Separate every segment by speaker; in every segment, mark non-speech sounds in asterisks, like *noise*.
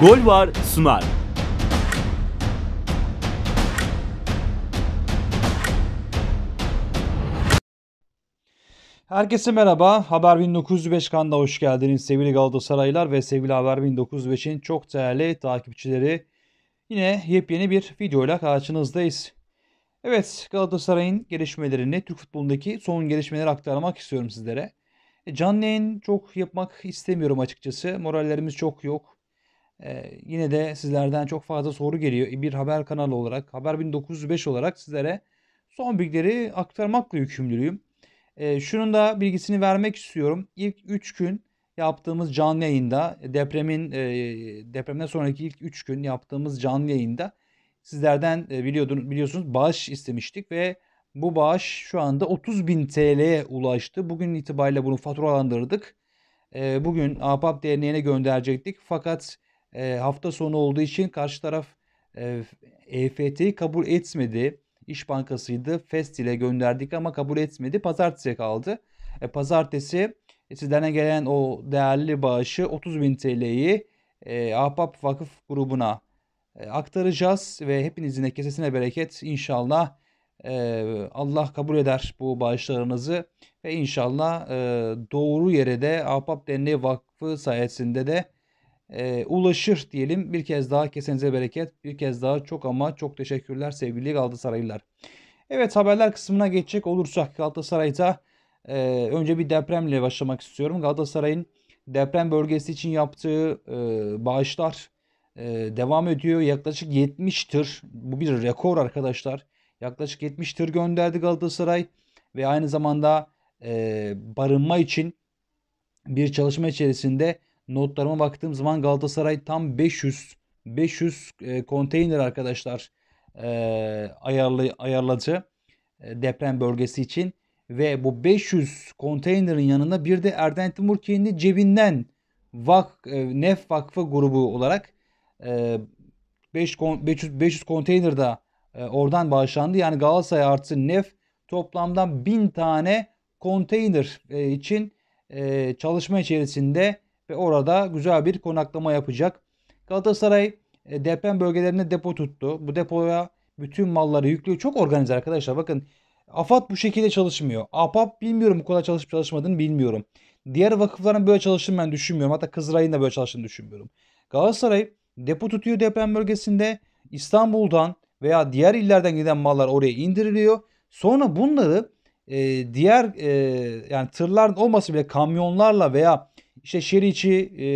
Speaker 1: Gol var sunar. Herkese merhaba. Haber 1905 kanalına hoş geldiniz sevgili Galatasaraylar ve sevgili Haber 1905'in çok değerli takipçileri. Yine yepyeni bir videoyla karşınızdayız. Evet Galatasaray'ın gelişmelerini, Türk futbolundaki son gelişmeleri aktarmak istiyorum sizlere. E, canlı yayın çok yapmak istemiyorum açıkçası. Morallerimiz çok yok yine de sizlerden çok fazla soru geliyor. Bir haber kanalı olarak, Haber 1905 olarak sizlere son bilgileri aktarmakla yükümlüyüm. Ee, şunun da bilgisini vermek istiyorum. İlk 3 gün yaptığımız canlı yayında depremin e, depremden sonraki ilk 3 gün yaptığımız canlı yayında sizlerden e, biliyordunuz biliyorsunuz bağış istemiştik ve bu bağış şu anda bin TL'ye ulaştı. Bugün itibariyle bunu faturalandırdık. E, bugün APAP Derneği'ne gönderecektik. Fakat e, hafta sonu olduğu için karşı taraf e, EFT'yi kabul etmedi. İş Bankası'ydı. Fest ile gönderdik ama kabul etmedi. Pazartesi kaldı. E, pazartesi e, sizlerine gelen o değerli bağışı 30 bin TL'yi e, Ahbap Vakıf grubuna e, aktaracağız ve hepinizin kesesine bereket inşallah e, Allah kabul eder bu bağışlarınızı ve inşallah e, doğru yere de Ahbap Derneği Vakfı sayesinde de e, ulaşır diyelim. Bir kez daha kesenize bereket. Bir kez daha çok ama çok teşekkürler sevgili Galatasaraylılar. Evet haberler kısmına geçecek olursak Galatasaray'da e, önce bir depremle başlamak istiyorum. Galatasaray'ın deprem bölgesi için yaptığı e, bağışlar e, devam ediyor. Yaklaşık 70 tır. Bu bir rekor arkadaşlar. Yaklaşık 70 tır gönderdi Galatasaray ve aynı zamanda e, barınma için bir çalışma içerisinde notlarıma baktığım zaman Galatasaray tam 500 500 e, konteyner arkadaşlar e, ayarlı ayarladı e, deprem bölgesi için ve bu 500 konteynerin yanında bir de Erden Timur kendi cebinden Vak e, Nef Vakfı grubu olarak e, 5 500 500 konteyner da e, oradan bağışlandı. Yani Galatasaray artı Nef toplamdan 1000 tane konteyner e, için e, çalışma içerisinde ve orada güzel bir konaklama yapacak. Galatasaray e, deprem bölgelerinde depo tuttu. Bu depoya bütün malları yüklüyor. Çok organize arkadaşlar. Bakın AFAD bu şekilde çalışmıyor. APAP bilmiyorum bu kadar çalışıp çalışmadığını bilmiyorum. Diğer vakıfların böyle çalıştığını ben düşünmüyorum. Hatta Kızılay'ın da böyle çalıştığını düşünmüyorum. Galatasaray depo tutuyor deprem bölgesinde. İstanbul'dan veya diğer illerden giden mallar oraya indiriliyor. Sonra bunları e, diğer e, yani tırların olması bile kamyonlarla veya işte şehir içi e,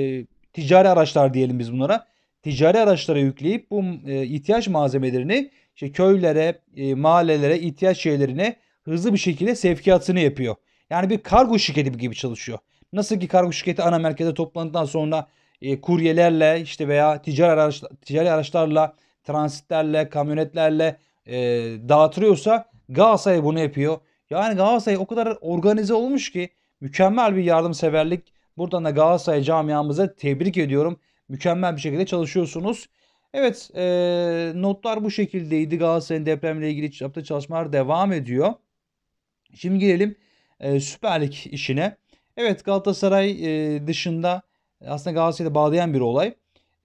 Speaker 1: ticari araçlar diyelim biz bunlara. Ticari araçlara yükleyip bu e, ihtiyaç malzemelerini işte köylere, e, mahallelere, ihtiyaç şeylerine hızlı bir şekilde sevkiyatını yapıyor. Yani bir kargo şirketi gibi çalışıyor. Nasıl ki kargo şirketi ana merkeze toplandıktan sonra e, kuryelerle işte veya ticari araç, ticari araçlarla, transitlerle, kamyonetlerle e, dağıtılıyorsa Galatasaray bunu yapıyor. Yani Galatasaray o kadar organize olmuş ki mükemmel bir yardımseverlik Buradan da Galatasaray camiamıza tebrik ediyorum. Mükemmel bir şekilde çalışıyorsunuz. Evet e, notlar bu şekildeydi. Galatasaray'ın depremle ilgili yaptığı çalışmalar devam ediyor. Şimdi gelelim e, Süper Lig işine. Evet Galatasaray e, dışında aslında Galatasaray'da bağlayan bir olay.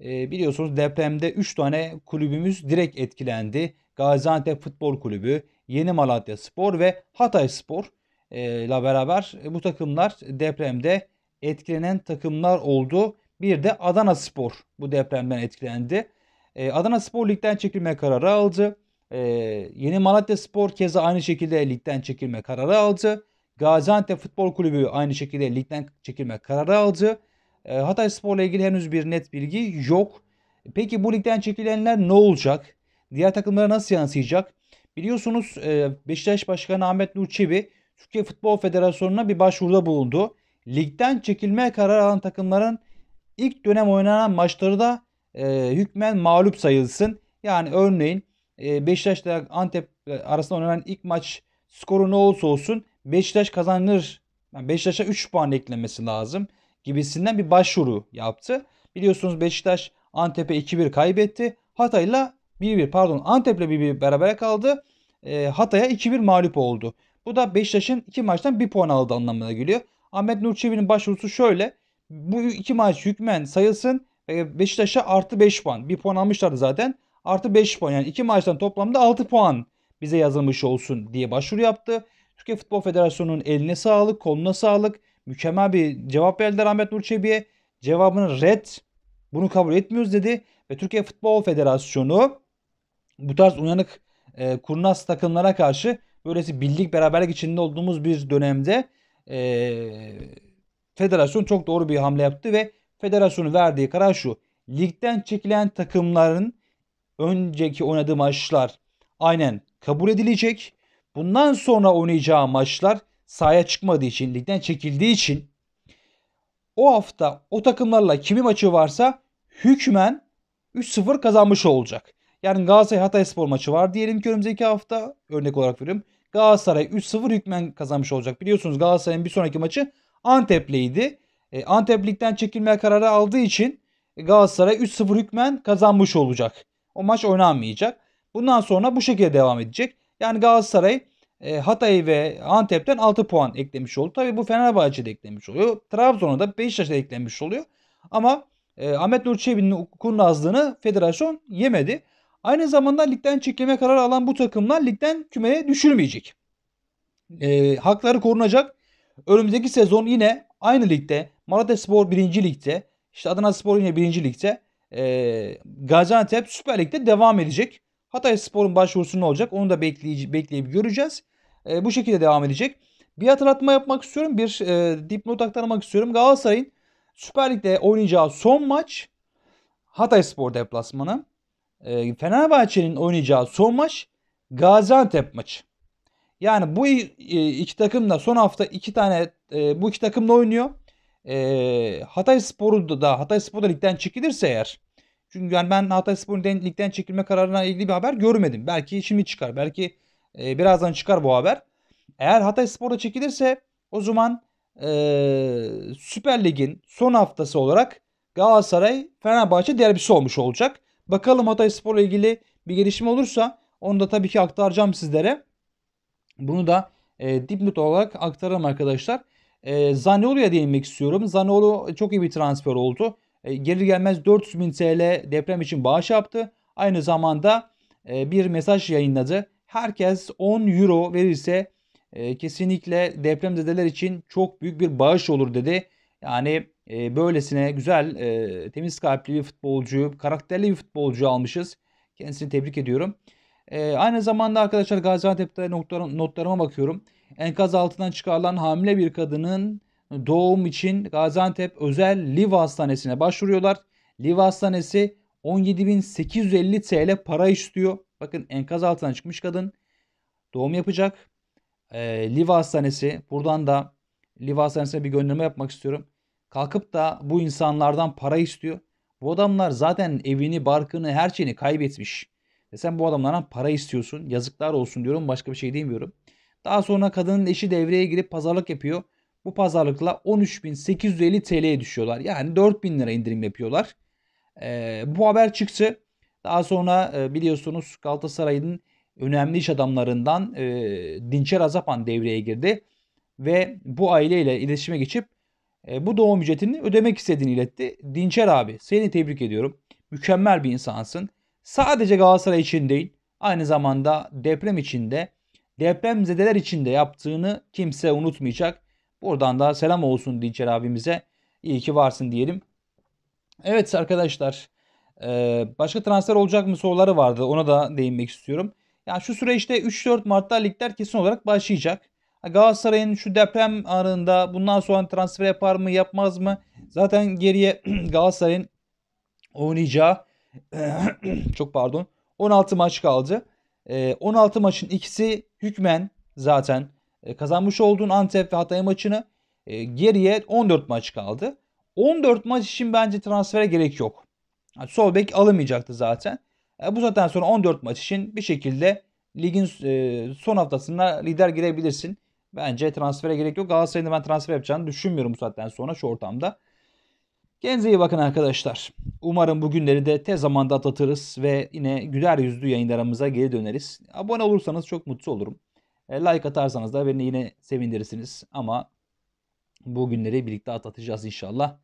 Speaker 1: E, biliyorsunuz depremde 3 tane kulübümüz direkt etkilendi. Gaziantep Futbol Kulübü, Yeni Malatya Spor ve Hatay Spor e, ile beraber bu takımlar depremde etkilenen takımlar oldu. Bir de Adana Spor bu depremden etkilendi. Ee, Adana Spor ligden çekilme kararı aldı. Ee, yeni Malatya Spor keza aynı şekilde ligden çekilme kararı aldı. Gaziantep Futbol Kulübü aynı şekilde ligden çekilme kararı aldı. Ee, Hatay Spor'la ilgili henüz bir net bilgi yok. Peki bu ligden çekilenler ne olacak? Diğer takımlara nasıl yansıyacak? Biliyorsunuz e, Beşiktaş Başkanı Ahmet Nur Çebi Türkiye Futbol Federasyonu'na bir başvuruda bulundu ligden çekilmeye karar alan takımların ilk dönem oynanan maçları da e, hükmen mağlup sayılsın. Yani örneğin e, Beşiktaş ile Antep e, arasında oynanan ilk maç skoru ne olsa olsun Beşiktaş kazanır. Yani Beşiktaş'a 3 puan eklemesi lazım gibisinden bir başvuru yaptı. Biliyorsunuz Beşiktaş Antep'e 2-1 kaybetti. Hatay'la 1-1 pardon Antep'le 1-1 berabere kaldı. E, Hatay'a 2-1 mağlup oldu. Bu da Beşiktaş'ın 2 maçtan 1 puan aldığı anlamına geliyor. Ahmet Nur Çebi'nin başvurusu şöyle. Bu iki maç hükmen sayılsın. E, Beşiktaş'a artı 5 puan. Bir puan almışlardı zaten. Artı 5 puan. Yani iki maçtan toplamda 6 puan bize yazılmış olsun diye başvuru yaptı. Türkiye Futbol Federasyonu'nun eline sağlık, koluna sağlık. Mükemmel bir cevap verdiler Ahmet Nur Çebi'ye. Cevabını red. Bunu kabul etmiyoruz dedi. Ve Türkiye Futbol Federasyonu bu tarz uyanık e, kurnaz takımlara karşı böylesi birlik beraberlik içinde olduğumuz bir dönemde e, federasyon çok doğru bir hamle yaptı ve federasyonun verdiği karar şu. Ligden çekilen takımların önceki oynadığı maçlar aynen kabul edilecek. Bundan sonra oynayacağı maçlar sahaya çıkmadığı için, ligden çekildiği için o hafta o takımlarla kimi maçı varsa hükmen 3-0 kazanmış olacak. Yani Galatasaray Hatay Spor maçı var diyelim ki önümüzdeki hafta örnek olarak veriyorum. Galatasaray 3-0 hükmen kazanmış olacak. Biliyorsunuz Galatasaray'ın bir sonraki maçı Antepl'leydi. E, Antep Lig'den çekilme kararı aldığı için Galatasaray 3-0 hükmen kazanmış olacak. O maç oynanmayacak. Bundan sonra bu şekilde devam edecek. Yani Galatasaray e, Hatay ve Antep'ten 6 puan eklemiş oldu. Tabi bu Fenerbahçe'de eklemiş oluyor. Trabzon'a da Beşiktaş'ta eklenmiş oluyor. Ama e, Ahmet Nur Çebi'nin hukukun azlığını federasyon yemedi. Aynı zamanda ligden çekilme kararı alan bu takımlar ligden kümeye düşürmeyecek. E, hakları korunacak. Önümüzdeki sezon yine aynı ligde Malatya Spor 1. Lig'de işte Adana Spor yine 1. Lig'de e, Gaziantep Süper Lig'de devam edecek. Hatay Spor'un başvurusu ne olacak onu da bekleyip, bekleyip göreceğiz. E, bu şekilde devam edecek. Bir hatırlatma yapmak istiyorum. Bir e, dipnot aktarmak istiyorum. Galatasaray'ın Süper Lig'de oynayacağı son maç Hatay Spor deplasmanı. Ee, Fenerbahçe'nin oynayacağı son maç Gaziantep maçı. Yani bu e, iki takım da son hafta iki tane e, bu iki takımla oynuyor. E, Hatay Sporu da Hatay Spor da ligden çekilirse eğer çünkü yani ben Hatay Spor'un ligden çekilme kararına ilgili bir haber görmedim. Belki şimdi çıkar. Belki birazdan çıkar bu haber. Eğer Hatay Spor'da çekilirse o zaman Süper Lig'in son haftası olarak Galatasaray Fenerbahçe derbisi olmuş olacak. Bakalım Hatay Spor'la ilgili bir gelişme olursa onu da tabii ki aktaracağım sizlere. Bunu da e, dipnot olarak aktaralım arkadaşlar. E, Zaniolo'ya değinmek istiyorum. Zaniolo çok iyi bir transfer oldu. E, gelir gelmez 400 bin TL deprem için bağış yaptı. Aynı zamanda e, bir mesaj yayınladı. Herkes 10 euro verirse e, kesinlikle depremzedeler için çok büyük bir bağış olur dedi. Yani e, böylesine güzel, e, temiz kalpli bir futbolcu, karakterli bir futbolcu almışız. Kendisini tebrik ediyorum. E, aynı zamanda arkadaşlar Gaziantep'te notlar, notlarıma bakıyorum. Enkaz altından çıkarılan hamile bir kadının doğum için Gaziantep özel Liva Hastanesi'ne başvuruyorlar. Liva Hastanesi 17.850 TL para istiyor. Bakın enkaz altından çıkmış kadın doğum yapacak. E, Liva Hastanesi buradan da Liva Hastanesi'ne bir gönderme yapmak istiyorum kalkıp da bu insanlardan para istiyor. Bu adamlar zaten evini, barkını, her şeyini kaybetmiş. E sen bu adamlardan para istiyorsun. Yazıklar olsun diyorum. Başka bir şey demiyorum. Daha sonra kadının eşi devreye girip pazarlık yapıyor. Bu pazarlıkla 13.850 TL'ye düşüyorlar. Yani 4.000 lira indirim yapıyorlar. E, bu haber çıktı. Daha sonra e, biliyorsunuz Galatasaray'ın önemli iş adamlarından e, Dinçer Azapan devreye girdi. Ve bu aileyle iletişime geçip e, bu doğum ücretini ödemek istediğini iletti. Dinçer abi seni tebrik ediyorum. Mükemmel bir insansın. Sadece Galatasaray için değil aynı zamanda deprem içinde depremzedeler için de yaptığını kimse unutmayacak. Buradan da selam olsun Dinçer abimize. İyi ki varsın diyelim. Evet arkadaşlar e, başka transfer olacak mı soruları vardı ona da değinmek istiyorum. Yani şu süreçte 3-4 Mart'ta ligler kesin olarak başlayacak. Galatasaray'ın şu deprem anında bundan sonra transfer yapar mı yapmaz mı? Zaten geriye *clears throat* Galatasaray'ın oynayacağı *clears throat* çok pardon 16 maç kaldı. 16 ee, maçın ikisi hükmen zaten e, kazanmış olduğun Antep ve Hatay maçını e, geriye 14 maç kaldı. 14 maç için bence transfere gerek yok. Yani sol bek alınmayacaktı zaten. E, bu zaten sonra 14 maç için bir şekilde ligin son haftasında lider girebilirsin. Bence transfere gerek yok. Galatasaray'ın ben transfer yapacağını düşünmüyorum bu saatten sonra şu ortamda. Kendinize iyi bakın arkadaşlar. Umarım bu günleri de tez zamanda atlatırız ve yine güler yüzlü yayınlarımıza geri döneriz. Abone olursanız çok mutlu olurum. E, like atarsanız da beni yine sevindirirsiniz. Ama bu günleri birlikte atlatacağız inşallah.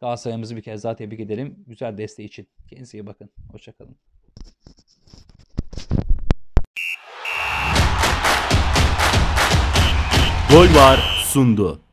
Speaker 1: Galatasaray'ımızı bir kez daha tebrik edelim. Güzel desteği için. Kendinize iyi bakın. Hoşçakalın. Gol var sundu.